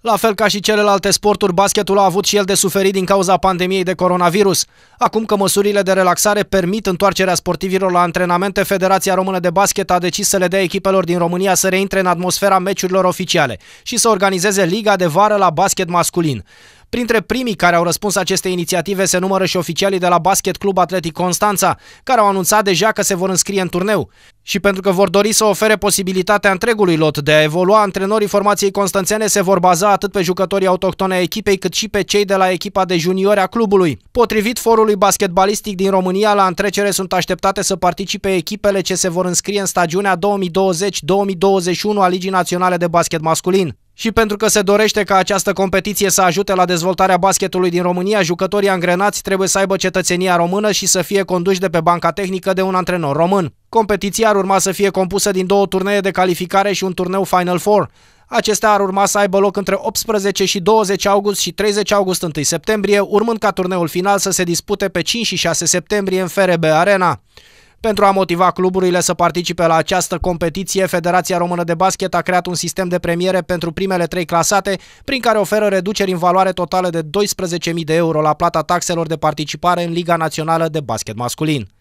La fel ca și celelalte sporturi, basketul a avut și el de suferit din cauza pandemiei de coronavirus. Acum că măsurile de relaxare permit întoarcerea sportivilor la antrenamente, Federația Română de Basket a decis să le dea echipelor din România să reintre în atmosfera meciurilor oficiale și să organizeze Liga de Vară la basket masculin. Printre primii care au răspuns aceste inițiative se numără și oficialii de la Basket Club Atletic Constanța, care au anunțat deja că se vor înscrie în turneu. Și pentru că vor dori să ofere posibilitatea întregului lot de a evolua, antrenorii formației constanțene se vor baza atât pe jucătorii autohtone ai echipei, cât și pe cei de la echipa de juniori a clubului. Potrivit forului basketbalistic din România, la întrecere sunt așteptate să participe echipele ce se vor înscrie în stagiunea 2020-2021 a Ligii Naționale de Basket Masculin. Și pentru că se dorește ca această competiție să ajute la dezvoltarea basketului din România, jucătorii angrenați trebuie să aibă cetățenia română și să fie conduși de pe banca tehnică de un antrenor român. Competiția ar urma să fie compusă din două turnee de calificare și un turneu Final Four. Acestea ar urma să aibă loc între 18 și 20 august și 30 august 1 septembrie, urmând ca turneul final să se dispute pe 5 și 6 septembrie în FRB Arena. Pentru a motiva cluburile să participe la această competiție, Federația Română de Basket a creat un sistem de premiere pentru primele trei clasate, prin care oferă reduceri în valoare totală de 12.000 de euro la plata taxelor de participare în Liga Națională de Basket Masculin.